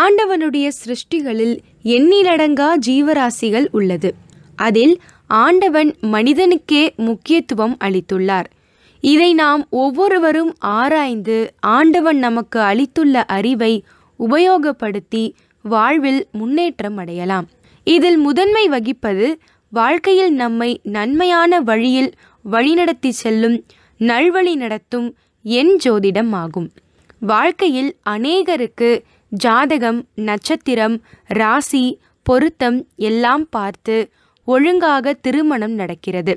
ஆண்டவனுடைய சிருஷ்டிகளில் எண்ணிலடங்கா ஜீவராசிகள் உள்ளது அதில் ஆண்டவன் மனிதனுக்கே முக்கியத்துவம் அளித்துள்ளார் இதை நாம் ஒவ்வொருவரும் ஆராய்ந்து ஆண்டவன் நமக்கு அளித்துள்ள அறிவை உபயோகப்படுத்தி வாழ்வில் முன்னேற்றம் அடையலாம் இதில் முதன்மை வகிப்பது வாழ்க்கையில் நம்மை நன்மையான வழியில் வழிநடத்தி செல்லும் நல்வழி நடத்தும் என் ஜோதிடம் ஆகும் வாழ்க்கையில் அநேகருக்கு ஜாதகம் நட்சத்திரம் ராசி பொருத்தம் எல்லாம் பார்த்து ஒழுங்காக திருமணம் நடக்கிறது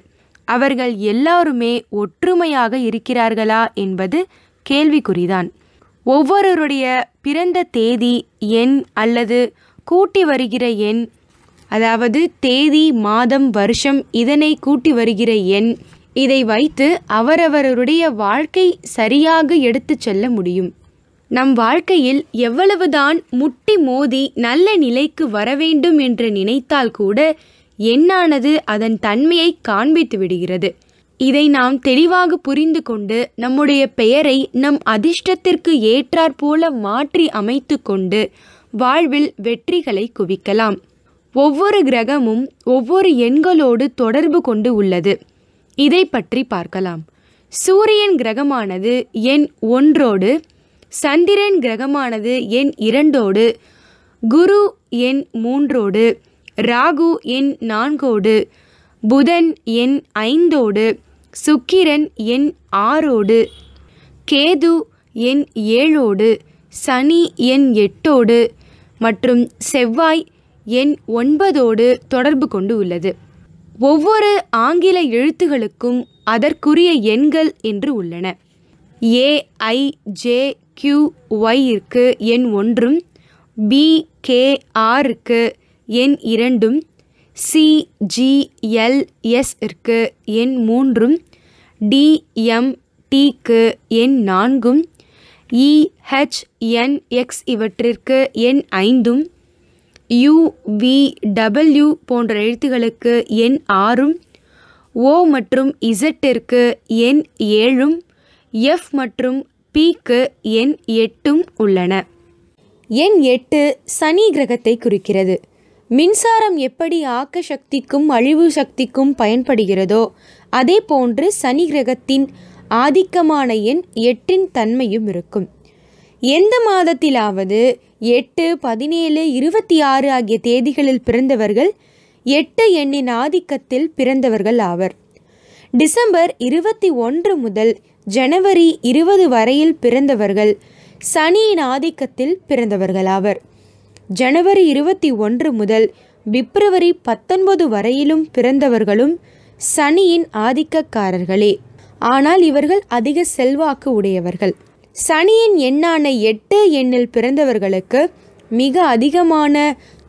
அவர்கள் எல்லாருமே ஒற்றுமையாக இருக்கிறார்களா என்பது கேள்விக்குறிதான் ஒவ்வொருவருடைய பிறந்த தேதி எண் அல்லது கூட்டி வருகிற எண் அதாவது தேதி மாதம் வருஷம் இதனை கூட்டி வருகிற எண் இதை வைத்து அவரவருடைய வாழ்க்கை சரியாக எடுத்து செல்ல முடியும் நம் வாழ்க்கையில் எவ்வளவுதான் முட்டி மோதி நல்ல நிலைக்கு வரவேண்டும் என்று நினைத்தால் கூட எண்ணானது அதன் தன்மையை காண்பித்து விடுகிறது இதை நாம் தெளிவாக புரிந்து கொண்டு நம்முடைய பெயரை நம் அதிர்ஷ்டத்திற்கு ஏற்றாற்போல மாற்றி அமைத்து கொண்டு வாழ்வில் வெற்றிகளை குவிக்கலாம் ஒவ்வொரு கிரகமும் ஒவ்வொரு எண்களோடு தொடர்பு கொண்டு உள்ளது இதை பற்றி பார்க்கலாம் சூரியன் கிரகமானது எண் ஒன்றோடு சந்திரன் கிரகமானது எண் இரண்டோடு குரு எண் மூன்றோடு ராகு எண் நான்கோடு புதன் எண் ஐந்தோடு சுக்கிரன் எண் ஆறோடு கேது எண் ஏழோடு சனி எண் எட்டோடு மற்றும் செவ்வாய் எண் ஒன்பதோடு தொடர்பு கொண்டு உள்ளது ஒவ்வொரு ஆங்கில எழுத்துகளுக்கும் அதற்குரிய எண்கள் என்று உள்ளன A I J Q Y இருக்கு எண் ஒன்றும் பிகேஆர் இருக்கு எண் இரண்டும் சிஜிஎல்எஸ் இருக்கு எண் மூன்றும் டிஎம்டிக்கு எண் நான்கும் இஹெச்என்எக்ஸ் e, இவற்றிற்கு எண் ஐந்தும் யுவிடபிள்யூ போன்ற எழுத்துகளுக்கு எண் ஆறும் ஓ மற்றும் இசட்டிற்கு எண் ஏழும் எஃப் மற்றும் பிக்கு எண் எட்டும் உள்ளன எண் எட்டு சனி கிரகத்தை குறிக்கிறது மின்சாரம் எப்படி ஆக்க சக்திக்கும் அழிவு சக்திக்கும் பயன்படுகிறதோ அதே போன்று சனி கிரகத்தின் ஆதிக்கமான எண் எட்டின் தன்மையும் இருக்கும் எந்த மாதத்திலாவது எட்டு பதினேழு இருபத்தி ஆறு ஆகிய தேதிகளில் பிறந்தவர்கள் எட்டு எண்ணின் ஆதிக்கத்தில் பிறந்தவர்கள் ஆவர் டிசம்பர் இருபத்தி ஒன்று முதல் ஜனவரி இருபது வரையில் பிறந்தவர்கள் சனியின் ஆதிக்கத்தில் பிறந்தவர்களாவர் ஜனவரி இருபத்தி ஒன்று முதல் பிப்ரவரி பத்தொன்பது வரையிலும் பிறந்தவர்களும் சனியின் ஆதிக்கக்காரர்களே ஆனால் இவர்கள் அதிக செல்வாக்கு உடையவர்கள் சனியின் எண்ணான எட்டு எண்ணில் பிறந்தவர்களுக்கு மிக அதிகமான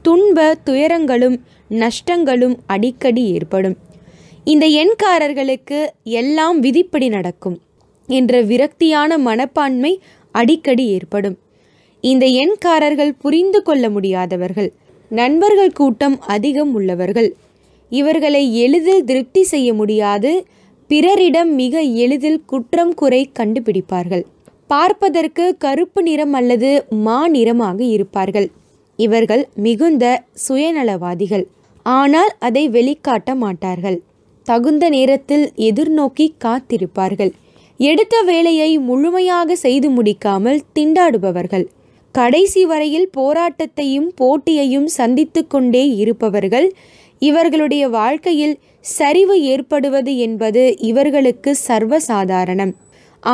துன்ப துயரங்களும் நஷ்டங்களும் அடிக்கடி ஏற்படும் இந்த எண்காரர்களுக்கு எல்லாம் விதிப்படி நடக்கும் என்ற விரக்தியான மனப்பான்மை அடிக்கடி ஏற்படும் இந்த எண்காரர்கள் புரிந்து கொள்ள முடியாதவர்கள் நண்பர்கள் கூட்டம் அதிகம் உள்ளவர்கள் இவர்களை எளிதில் திருப்தி செய்ய முடியாது பிறரிடம் மிக எளிதில் குற்றம் குறை கண்டுபிடிப்பார்கள் பார்ப்பதற்கு கருப்பு நிறம் அல்லது மா நிறமாக இருப்பார்கள் இவர்கள் மிகுந்த சுயநலவாதிகள் ஆனால் அதை வெளிக்காட்ட மாட்டார்கள் தகுந்த நேரத்தில் எதிர்நோக்கி காத்திருப்பார்கள் எடுத்த வேலையை முழுமையாக செய்து முடிக்காமல் திண்டாடுபவர்கள் கடைசி வரையில் போராட்டத்தையும் போட்டியையும் சந்தித்து கொண்டே இருப்பவர்கள் இவர்களுடைய வாழ்க்கையில் சரிவு ஏற்படுவது என்பது இவர்களுக்கு சர்வசாதாரணம்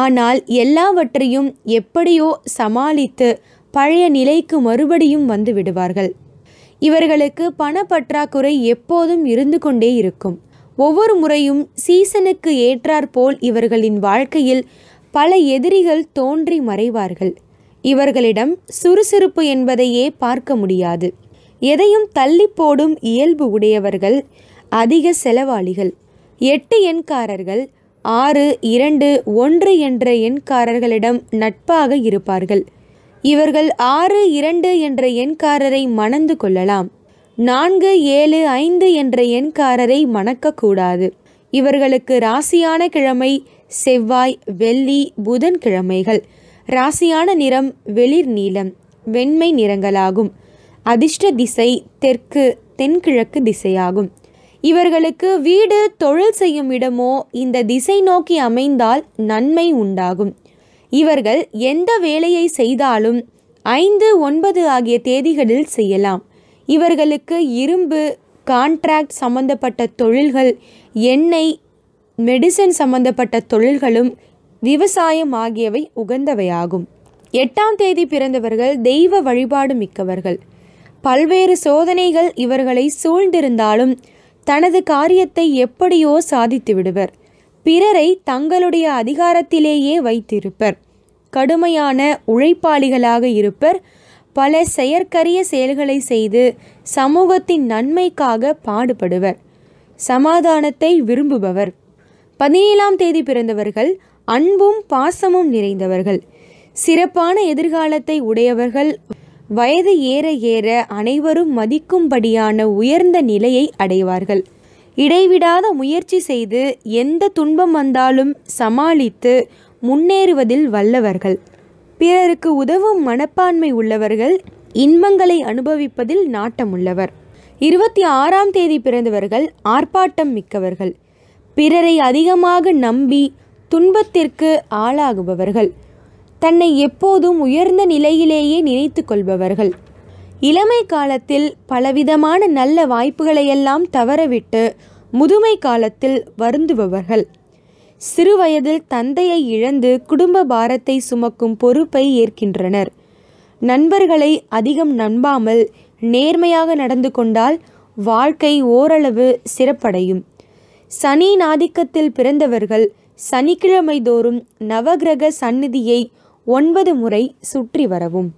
ஆனால் எல்லாவற்றையும் எப்படியோ சமாளித்து பழைய நிலைக்கு மறுபடியும் வந்து விடுவார்கள் இவர்களுக்கு பணப்பற்றாக்குறை எப்போதும் இருந்து கொண்டே இருக்கும் ஒவ்வொரு முறையும் சீசனுக்கு ஏற்றாற்போல் இவர்களின் வாழ்க்கையில் பல எதிரிகள் தோன்றி மறைவார்கள் இவர்களிடம் சுறுசுறுப்பு என்பதையே பார்க்க முடியாது எதையும் தள்ளி போடும் இயல்பு உடையவர்கள் அதிக செலவாளிகள் எட்டு எண்காரர்கள் ஆறு இரண்டு ஒன்று என்ற எண்காரர்களிடம் நட்பாக இருப்பார்கள் இவர்கள் ஆறு இரண்டு என்ற எண்காரரை மணந்து கொள்ளலாம் நான்கு ஏழு ஐந்து என்ற எண்காரரை மணக்கக்கூடாது இவர்களுக்கு ராசியான கிழமை செவ்வாய் வெள்ளி புதன் கிழமைகள் ராசியான நிறம் வெளிர் நீலம் வெண்மை நிறங்களாகும் அதிர்ஷ்ட திசை தெற்கு தென்கிழக்கு திசையாகும் இவர்களுக்கு வீடு தொழில் செய்யும் இடமோ இந்த திசை நோக்கி அமைந்தால் நன்மை உண்டாகும் இவர்கள் எந்த வேலையை செய்தாலும் ஐந்து ஒன்பது ஆகிய தேதிகளில் செய்யலாம் இவர்களுக்கு இரும்பு கான்ட்ராக்ட் சம்பந்தப்பட்ட தொழில்கள் எண்ணெய் மெடிசன் சம்பந்தப்பட்ட தொழில்களும் விவசாயம் ஆகியவை உகந்தவையாகும் எட்டாம் தேதி பிறந்தவர்கள் தெய்வ வழிபாடு மிக்கவர்கள் பல்வேறு சோதனைகள் இவர்களை சூழ்ந்திருந்தாலும் தனது காரியத்தை எப்படியோ சாதித்து விடுவர் பிறரை தங்களுடைய அதிகாரத்திலேயே வைத்திருப்பர் கடுமையான உழைப்பாளிகளாக இருப்பர் பல செயற்கரிய செயல்களை செய்து சமூகத்தின் நன்மைக்காக பாடுபடுவர் சமாதானத்தை விரும்புபவர் பதினேழாம் தேதி பிறந்தவர்கள் அன்பும் பாசமும் நிறைந்தவர்கள் சிறப்பான எதிர்காலத்தை உடையவர்கள் வயது ஏற ஏற அனைவரும் மதிக்கும்படியான உயர்ந்த நிலையை அடைவார்கள் இடைவிடாத முயற்சி செய்து எந்த துன்பம் வந்தாலும் சமாளித்து முன்னேறுவதில் வல்லவர்கள் பிறருக்கு உதவும் மனப்பான்மை உள்ளவர்கள் இன்பங்களை அனுபவிப்பதில் நாட்டம் உள்ளவர் இருபத்தி ஆறாம் தேதி பிறந்தவர்கள் ஆர்ப்பாட்டம் மிக்கவர்கள் பிறரை அதிகமாக நம்பி துன்பத்திற்கு ஆளாகுபவர்கள் தன்னை எப்போதும் உயர்ந்த நிலையிலேயே நினைத்து கொள்பவர்கள் இளமை காலத்தில் பலவிதமான நல்ல வாய்ப்புகளையெல்லாம் தவறவிட்டு முதுமை காலத்தில் வருந்துபவர்கள் சிறுவயதில் தந்தையை இழந்து குடும்ப பாரத்தை சுமக்கும் பொறுப்பை ஏற்கின்றனர் நண்பர்களை அதிகம் நம்பாமல் நேர்மையாக நடந்து கொண்டால் வாழ்க்கை ஓரளவு சிறப்படையும் சனியின் ஆதிக்கத்தில் பிறந்தவர்கள் சனிக்கிழமை தோறும் நவகிரக சந்நிதியை ஒன்பது முறை சுற்றி வரவும்